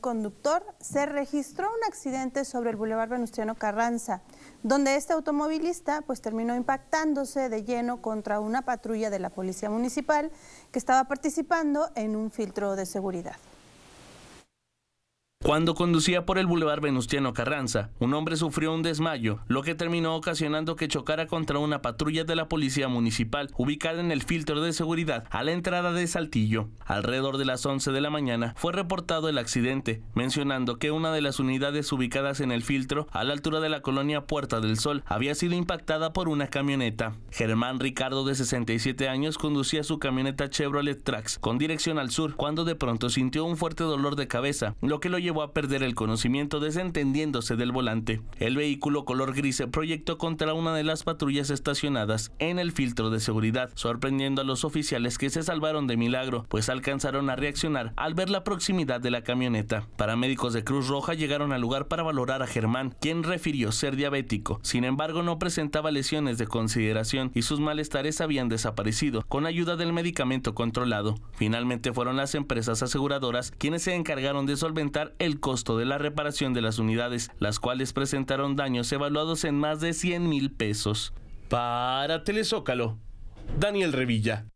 conductor, se registró un accidente sobre el Boulevard Venustiano Carranza, donde este automovilista pues terminó impactándose de lleno contra una patrulla de la Policía Municipal que estaba participando en un filtro de seguridad. Cuando conducía por el Boulevard Venustiano Carranza, un hombre sufrió un desmayo, lo que terminó ocasionando que chocara contra una patrulla de la Policía Municipal ubicada en el filtro de seguridad a la entrada de Saltillo. Alrededor de las 11 de la mañana fue reportado el accidente, mencionando que una de las unidades ubicadas en el filtro a la altura de la colonia Puerta del Sol había sido impactada por una camioneta. Germán Ricardo, de 67 años, conducía su camioneta Chevrolet Trax con dirección al sur cuando de pronto sintió un fuerte dolor de cabeza, lo que lo llevó a perder el conocimiento desentendiéndose del volante. El vehículo color gris se proyectó contra una de las patrullas estacionadas en el filtro de seguridad, sorprendiendo a los oficiales que se salvaron de milagro, pues alcanzaron a reaccionar al ver la proximidad de la camioneta. Paramédicos de Cruz Roja llegaron al lugar para valorar a Germán, quien refirió ser diabético. Sin embargo, no presentaba lesiones de consideración y sus malestares habían desaparecido con ayuda del medicamento controlado. Finalmente fueron las empresas aseguradoras quienes se encargaron de solventar el el costo de la reparación de las unidades, las cuales presentaron daños evaluados en más de 100 mil pesos. Para Telezócalo, Daniel Revilla.